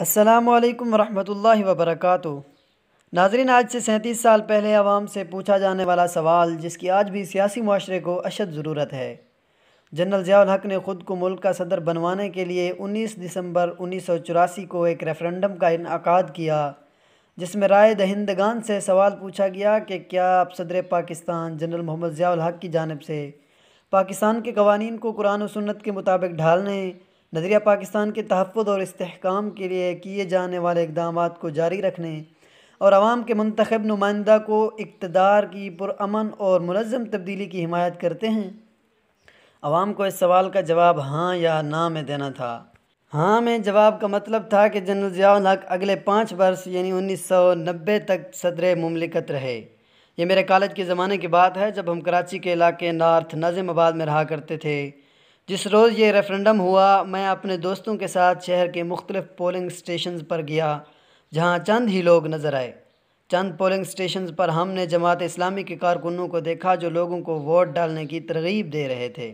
असलकम वरहमल वबरक नाजरीन आज से सैंतीस साल पहले आवाम से पूछा जाने वाला सवाल जिसकी आज भी सियासी माशरे को अशद ज़रूरत है जनरल ज़ियाल हक ने ख़ुद को मुल्क का सदर बनवाने के लिए 19 दिसंबर उन्नीस को एक रेफरेंडम का इनका किया जिसमें राय दहिंदगान से सवाल पूछा गया कि क्या आप सदर पाकिस्तान जनरल मोहम्मद ज़ियाल हक की जानब से पाकिस्तान के कवानीन को कुरान सन्नत सुन्नत के मुताबिक ढालने नजरिया पाकिस्तान के तहफ़ और इसकाम के लिए किए जाने वाले इकदाम को जारी रखने और आवाम के मंतखब नुमाइंदा को इकतदार की पुरान और मनज़म तब्दीली की हमायत करते हैं आवाम को इस सवाल का जवाब हाँ या ना में देना था हाँ में जवाब का मतलब था कि जनरल जिया हक अगले पाँच वर्ष यानी उन्नीस सौ नब्बे तक सदर ममलिकत रहे ये मेरे कॉलेज के ज़माने की बात है जब हम कराची के इलाके नार्थ आबाद में रहा करते थे जिस रोज़ ये रेफरेंडम हुआ मैं अपने दोस्तों के साथ शहर के मुख्तलिफ़ पोलिंग स्टेशन पर गया जहाँ चंद ही लोग नज़र आए चंद पोलिंग स्टेशन पर हमने जमात इस्लामी के कारकुनों को देखा जो लोगों को वोट डालने की तरगीब दे रहे थे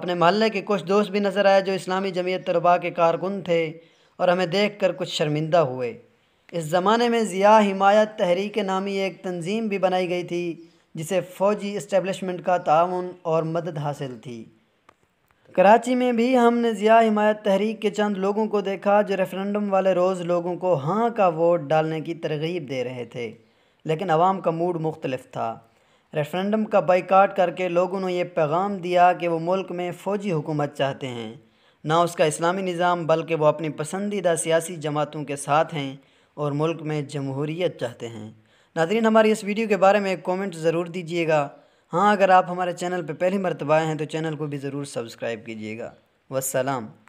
अपने महल के कुछ दोस्त भी नज़र आए जो इस्लामी जमीयत तलबा के कारकुन थे और हमें देख कर कुछ शर्मिंदा हुए इस ज़माने में ज़िया हिमायत तहरीक नामी एक तंजीम भी बनाई गई थी जिसे फ़ौजी इस्टेबलिशमेंट का ताउन और मदद हासिल थी कराची में भी हमने ज़िया हिमायत तहरीक के चंद लोगों को देखा जो रेफरेंडम वाले रोज़ लोगों को हाँ का वोट डालने की तरगीब दे रहे थे लेकिन आवाम का मूड मुख्तलफ था रेफरेंडम का बाइकाट करके लोगों ने यह पैगाम दिया कि वो मुल्क में फ़ौजी हुकूमत चाहते हैं ना उसका इस्लामी निज़ाम बल्कि वो अपनी पसंदीदा सियासी जमातों के साथ हैं और मुल्क में जमहूरीत चाहते हैं नादरीन हमारी इस वीडियो के बारे में एक कॉमेंट ज़रूर दीजिएगा हाँ अगर आप हमारे चैनल पर पहली मरतबा आए हैं तो चैनल को भी ज़रूर सब्सक्राइब कीजिएगा वसलाम